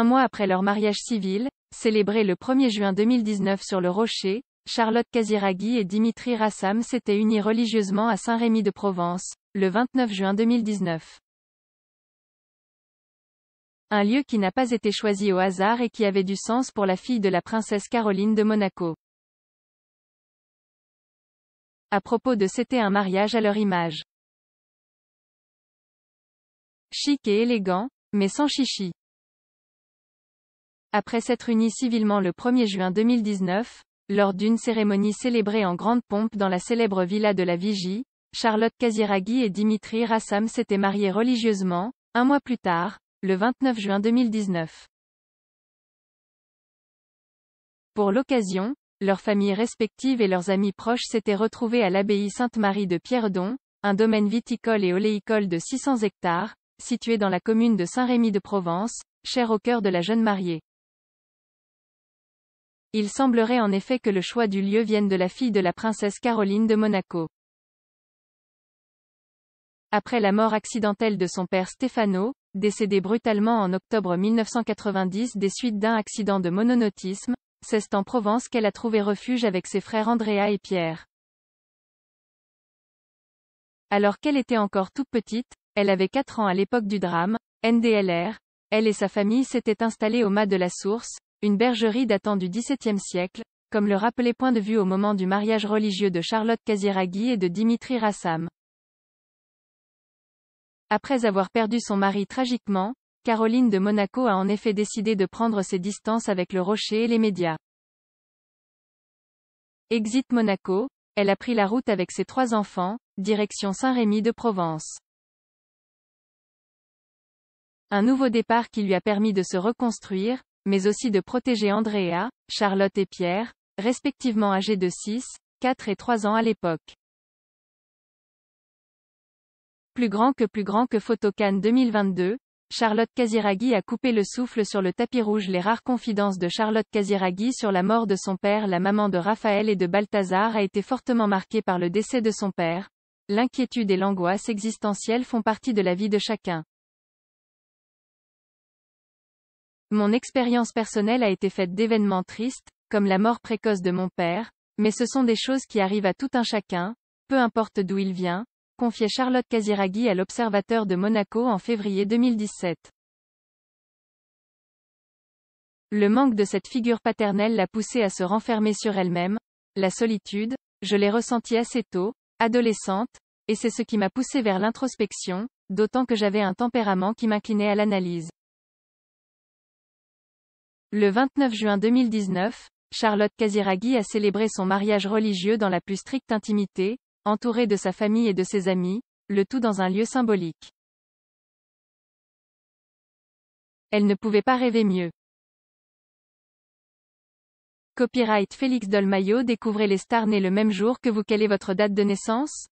Un mois après leur mariage civil, célébré le 1er juin 2019 sur le Rocher, Charlotte Kaziragi et Dimitri Rassam s'étaient unis religieusement à Saint-Rémy-de-Provence, le 29 juin 2019. Un lieu qui n'a pas été choisi au hasard et qui avait du sens pour la fille de la princesse Caroline de Monaco. À propos de C'était un mariage à leur image. Chic et élégant, mais sans chichi après s'être unis civilement le 1er juin 2019, lors d'une cérémonie célébrée en grande pompe dans la célèbre villa de la Vigie, Charlotte Kaziragi et Dimitri Rassam s'étaient mariés religieusement, un mois plus tard, le 29 juin 2019. Pour l'occasion, leurs familles respectives et leurs amis proches s'étaient retrouvés à l'abbaye Sainte-Marie de Pierredon, un domaine viticole et oléicole de 600 hectares, situé dans la commune de Saint-Rémy de Provence, cher au cœur de la jeune mariée. Il semblerait en effet que le choix du lieu vienne de la fille de la princesse Caroline de Monaco. Après la mort accidentelle de son père Stefano, décédé brutalement en octobre 1990 des suites d'un accident de mononautisme, c'est en Provence qu'elle a trouvé refuge avec ses frères Andrea et Pierre. Alors qu'elle était encore toute petite, elle avait 4 ans à l'époque du drame, NDLR, elle et sa famille s'étaient installées au mât de la source, une bergerie datant du XVIIe siècle, comme le rappelait Point de vue au moment du mariage religieux de Charlotte Casiraghi et de Dimitri Rassam. Après avoir perdu son mari tragiquement, Caroline de Monaco a en effet décidé de prendre ses distances avec le rocher et les médias. Exit Monaco, elle a pris la route avec ses trois enfants, direction Saint-Rémy de Provence. Un nouveau départ qui lui a permis de se reconstruire, mais aussi de protéger Andrea, Charlotte et Pierre, respectivement âgés de 6, 4 et 3 ans à l'époque. Plus grand que plus grand que Photocan 2022, Charlotte Casiraghi a coupé le souffle sur le tapis rouge les rares confidences de Charlotte Kaziragi sur la mort de son père la maman de Raphaël et de Balthazar a été fortement marquée par le décès de son père. L'inquiétude et l'angoisse existentielle font partie de la vie de chacun. Mon expérience personnelle a été faite d'événements tristes, comme la mort précoce de mon père, mais ce sont des choses qui arrivent à tout un chacun, peu importe d'où il vient, confiait Charlotte Casiraghi à l'Observateur de Monaco en février 2017. Le manque de cette figure paternelle l'a poussée à se renfermer sur elle-même, la solitude, je l'ai ressentie assez tôt, adolescente, et c'est ce qui m'a poussée vers l'introspection, d'autant que j'avais un tempérament qui m'inclinait à l'analyse. Le 29 juin 2019, Charlotte Casiraghi a célébré son mariage religieux dans la plus stricte intimité, entourée de sa famille et de ses amis, le tout dans un lieu symbolique. Elle ne pouvait pas rêver mieux. Copyright Félix Dolmayo Découvrez les stars nées le même jour que vous. Quelle est votre date de naissance